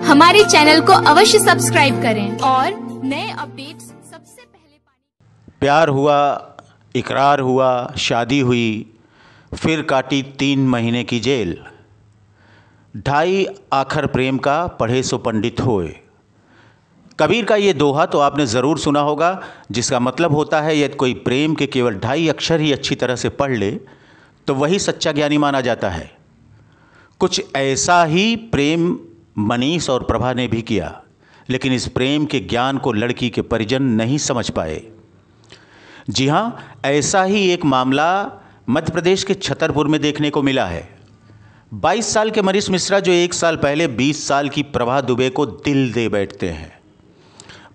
हमारे चैनल को अवश्य सब्सक्राइब करें और नए अपडेट्स सबसे पहले प्यार हुआ इकरार हुआ शादी हुई फिर काटी तीन महीने की जेल ढाई आखर प्रेम का पढ़े सो पंडित होए कबीर का ये दोहा तो आपने ज़रूर सुना होगा जिसका मतलब होता है यदि कोई प्रेम के केवल ढाई अक्षर ही अच्छी तरह से पढ़ ले तो वही सच्चा ज्ञानी माना जाता है कुछ ऐसा ही प्रेम मनीष और प्रभा ने भी किया लेकिन इस प्रेम के ज्ञान को लड़की के परिजन नहीं समझ पाए जी हाँ ऐसा ही एक मामला मध्य प्रदेश के छतरपुर में देखने को मिला है 22 साल के मनीष मिश्रा जो एक साल पहले 20 साल की प्रभा दुबे को दिल दे बैठते हैं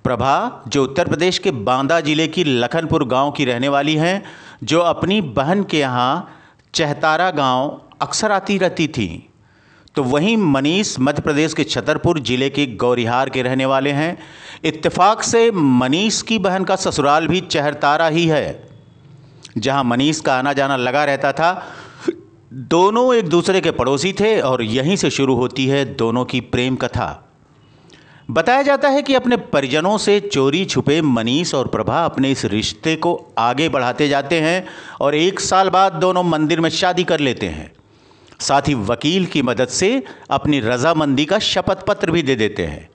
प्रभा जो उत्तर प्रदेश के बांदा जिले की लखनपुर गांव की रहने वाली हैं जो अपनी बहन के यहाँ चहतारा गांव अक्सर आती रहती थी तो वहीं मनीष मध्य प्रदेश के छतरपुर जिले के गौरिहार के रहने वाले हैं इत्तेफाक से मनीष की बहन का ससुराल भी चहरतारा ही है जहां मनीष का आना जाना लगा रहता था दोनों एक दूसरे के पड़ोसी थे और यहीं से शुरू होती है दोनों की प्रेम कथा बताया जाता है कि अपने परिजनों से चोरी छुपे मनीष और प्रभा अपने इस रिश्ते को आगे बढ़ाते जाते हैं और एक साल बाद दोनों मंदिर में शादी कर लेते हैं साथ ही वकील की मदद से अपनी रजामंदी का शपथ पत्र भी दे देते हैं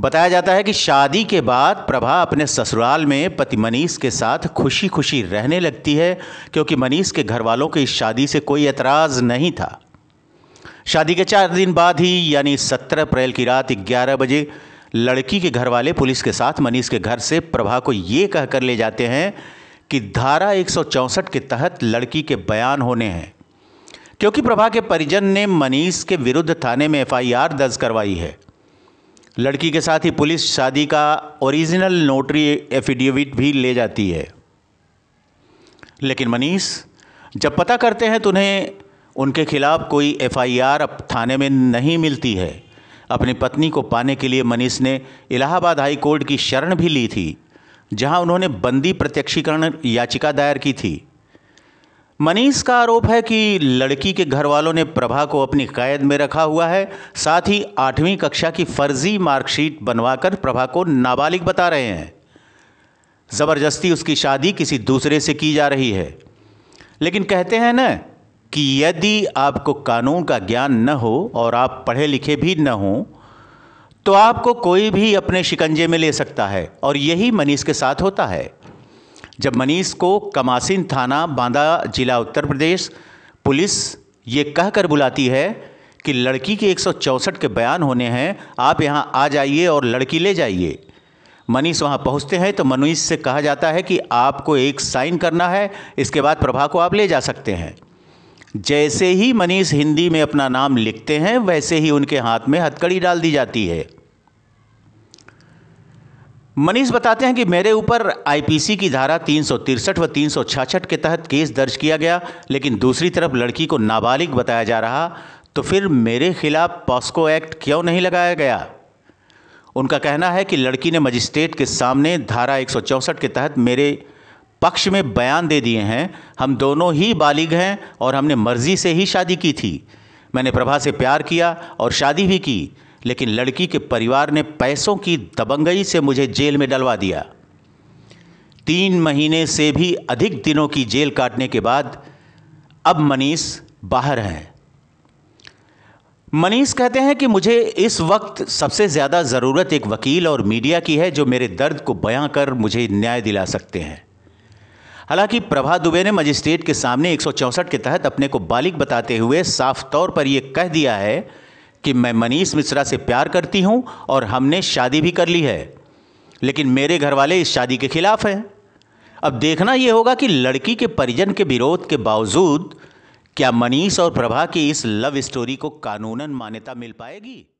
बताया जाता है कि शादी के बाद प्रभा अपने ससुराल में पति मनीष के साथ खुशी खुशी रहने लगती है क्योंकि मनीष के घर वालों की इस शादी से कोई एतराज़ नहीं था शादी के चार दिन बाद ही यानी 17 अप्रैल की रात 11 बजे लड़की के घर वाले पुलिस के साथ मनीष के घर से प्रभा को ये कहकर ले जाते हैं कि धारा एक के तहत लड़की के बयान होने हैं क्योंकि प्रभा के परिजन ने मनीष के विरुद्ध थाने में एफआईआर दर्ज करवाई है लड़की के साथ ही पुलिस शादी का ओरिजिनल नोटरी एफिडेविट भी ले जाती है लेकिन मनीष जब पता करते हैं तो उन्हें उनके खिलाफ कोई एफआईआर अब थाने में नहीं मिलती है अपनी पत्नी को पाने के लिए मनीष ने इलाहाबाद हाई कोर्ट की शरण भी ली थी जहां उन्होंने बंदी प्रत्यक्षीकरण याचिका दायर की थी मनीष का आरोप है कि लड़की के घर वालों ने प्रभा को अपनी कैद में रखा हुआ है साथ ही आठवीं कक्षा की फर्जी मार्कशीट बनवाकर प्रभा को नाबालिग बता रहे हैं ज़बरदस्ती उसकी शादी किसी दूसरे से की जा रही है लेकिन कहते हैं न कि यदि आपको कानून का ज्ञान न हो और आप पढ़े लिखे भी न हो तो आपको कोई भी अपने शिकंजे में ले सकता है और यही मनीष के साथ होता है जब मनीष को कमासिन थाना बांदा जिला उत्तर प्रदेश पुलिस ये कहकर बुलाती है कि लड़की के एक के बयान होने हैं आप यहाँ आ जाइए और लड़की ले जाइए मनीष वहाँ पहुँचते हैं तो मनीष से कहा जाता है कि आपको एक साइन करना है इसके बाद प्रभा को आप ले जा सकते हैं जैसे ही मनीष हिंदी में अपना नाम लिखते हैं वैसे ही उनके हाथ में हथकड़ी डाल दी जाती है मनीष बताते हैं कि मेरे ऊपर आईपीसी की धारा तीन व तीन के तहत केस दर्ज किया गया लेकिन दूसरी तरफ लड़की को नाबालिग बताया जा रहा तो फिर मेरे खिलाफ पॉस्को एक्ट क्यों नहीं लगाया गया उनका कहना है कि लड़की ने मजिस्ट्रेट के सामने धारा एक के तहत मेरे पक्ष में बयान दे दिए हैं हम दोनों ही बालिग हैं और हमने मर्जी से ही शादी की थी मैंने प्रभा से प्यार किया और शादी भी की लेकिन लड़की के परिवार ने पैसों की दबंगई से मुझे जेल में डलवा दिया तीन महीने से भी अधिक दिनों की जेल काटने के बाद अब मनीष बाहर हैं मनीष कहते हैं कि मुझे इस वक्त सबसे ज़्यादा ज़रूरत एक वकील और मीडिया की है जो मेरे दर्द को बयां कर मुझे न्याय दिला सकते हैं हालांकि प्रभा दुबे ने मजिस्ट्रेट के सामने एक के तहत अपने को बालिग बताते हुए साफ तौर पर यह कह दिया है कि मैं मनीष मिश्रा से प्यार करती हूँ और हमने शादी भी कर ली है लेकिन मेरे घर वाले इस शादी के खिलाफ हैं अब देखना यह होगा कि लड़की के परिजन के विरोध के बावजूद क्या मनीष और प्रभा की इस लव स्टोरी को कानूनन मान्यता मिल पाएगी